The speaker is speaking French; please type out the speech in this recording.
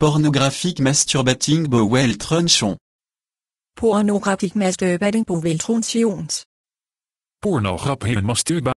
Pornographique masturbating Bowel Truncheon Pornographic masturbating på Truncheon Pornographic masturbating.